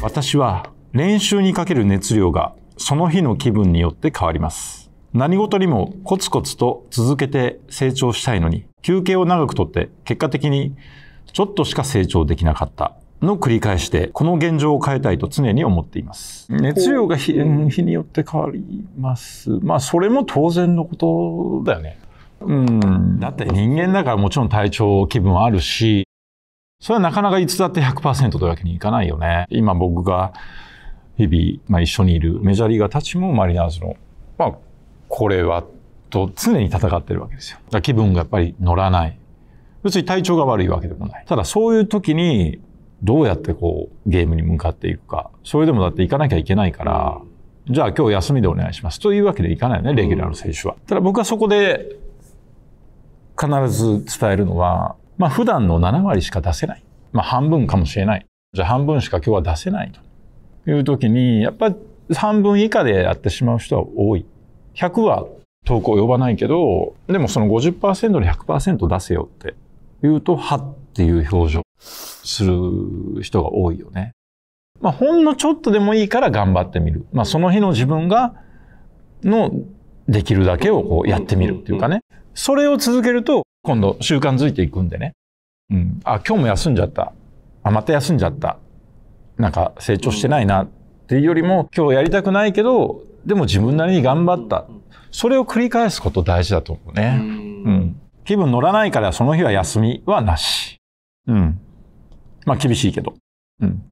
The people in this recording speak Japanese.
私は練習にかける熱量がその日の気分によって変わります。何事にもコツコツと続けて成長したいのに、休憩を長くとって結果的にちょっとしか成長できなかったの繰り返して、この現状を変えたいと常に思っています。熱量が日によって変わります。まあ、それも当然のことだよね。うん、だって人間だからもちろん体調気分はあるしそれはなかなかいつだって100%というわけにいかないよね。今僕が日々、まあ、一緒にいるメジャーリーガーたちもマリナーズの、まあ、これはと常に戦ってるわけですよ。だ気分がやっぱり乗らない。別に体調が悪いわけでもない。ただそういう時にどうやってこうゲームに向かっていくか。それでもだって行かなきゃいけないから、じゃあ今日休みでお願いしますというわけでいかないよね、レギュラーの選手は。ただ僕はそこで必ず伝えるのは、まあ普段の7割しか出せない。まあ半分かもしれない。じゃあ半分しか今日は出せないという時に、やっぱり半分以下でやってしまう人は多い。100は投稿呼ばないけど、でもその50%で100%出せよって言うと、はっていう表情する人が多いよね。まあほんのちょっとでもいいから頑張ってみる。まあその日の自分が、のできるだけをこうやってみるっていうかね。それを続けると今度習慣づいていくんでね、うん、あ今日も休んじゃったあまた休んじゃったなんか成長してないなっていうよりも今日やりたくないけどでも自分なりに頑張ったそれを繰り返すこと大事だと思うね、うん、気分乗らないからその日は休みはなし、うん、まあ厳しいけど、うん、